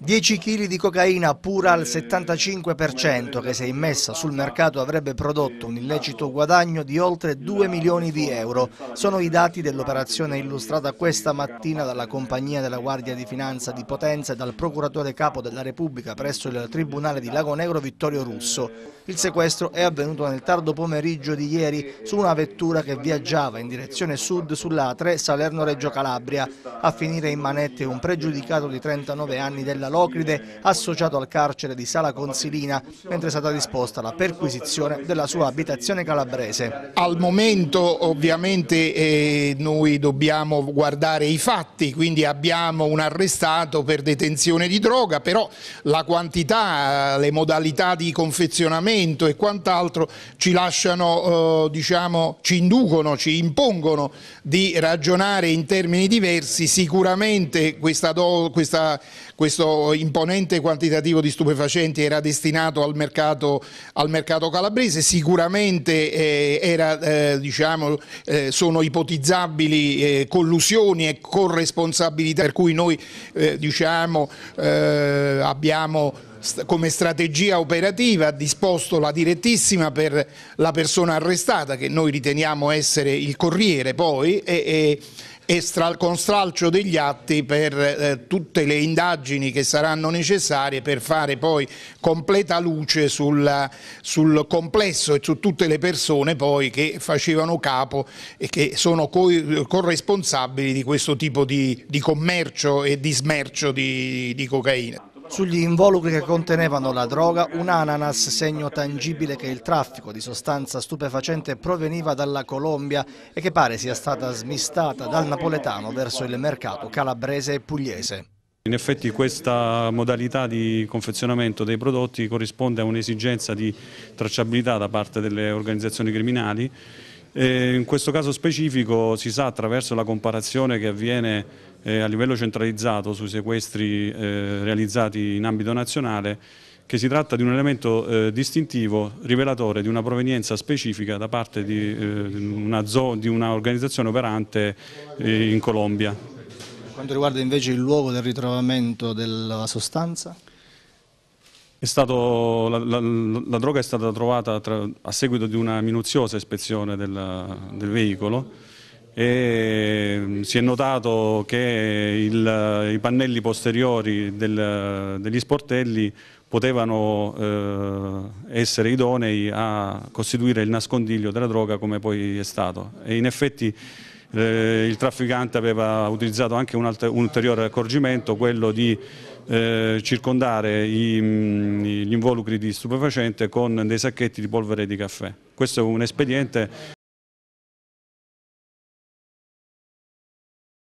10 kg di cocaina pura al 75% che se immessa sul mercato avrebbe prodotto un illecito guadagno di oltre 2 milioni di euro. Sono i dati dell'operazione illustrata questa mattina dalla compagnia della Guardia di Finanza di Potenza e dal procuratore capo della Repubblica presso il Tribunale di Lago Negro Vittorio Russo. Il sequestro è avvenuto nel tardo pomeriggio di ieri su una vettura che viaggiava in direzione sud sulla A3 Salerno-Reggio Calabria a finire in manette un pregiudicato di 39 anni della Locride associato al carcere di Sala Consilina mentre è stata disposta la perquisizione della sua abitazione calabrese. Al momento ovviamente eh, noi dobbiamo guardare i fatti, quindi abbiamo un arrestato per detenzione di droga, però la quantità, eh, le modalità di confezionamento e quant'altro ci lasciano, eh, diciamo, ci inducono, ci impongono di ragionare in termini diversi, sicuramente questa do, questa, questo imponente quantitativo di stupefacenti era destinato al mercato, al mercato calabrese, sicuramente eh, era, eh, diciamo, eh, sono ipotizzabili eh, collusioni e corresponsabilità per cui noi eh, diciamo, eh, abbiamo come strategia operativa disposto la direttissima per la persona arrestata che noi riteniamo essere il corriere poi e, e, e stral- con stralcio degli atti per eh, tutte le indagini che saranno necessarie per fare poi completa luce sulla, sul complesso e su tutte le persone poi che facevano capo e che sono co- corresponsabili di questo tipo di, di commercio e di smercio di, di cocaina. Sugli involucri che contenevano la droga, un ananas, segno tangibile che il traffico di sostanza stupefacente proveniva dalla Colombia e che pare sia stata smistata dal napoletano verso il mercato calabrese e pugliese. In effetti questa modalità di confezionamento dei prodotti corrisponde a un'esigenza di tracciabilità da parte delle organizzazioni criminali in questo caso specifico si sa attraverso la comparazione che avviene eh, a livello centralizzato sui sequestri eh, realizzati in ambito nazionale che si tratta di un elemento eh, distintivo rivelatore di una provenienza specifica da parte di eh, un'organizzazione operante eh, in Colombia. Per quanto riguarda invece il luogo del ritrovamento della sostanza? Stato, la, la, la, droga è stata trovata tra, a seguito di una minuziosa ispezione del, del veicolo e mm, si è notato che il, i pannelli posteriori del, degli sportelli potevano eh, essere idonei a costituire il nascondiglio della droga come poi è stato e in effetti eh, il trafficante aveva utilizzato anche un, alt- un ulteriore accorgimento, quello di eh, circondare i, mm, gli involucri di stupefacente con dei sacchetti di polvere di caffè. Questo è un espediente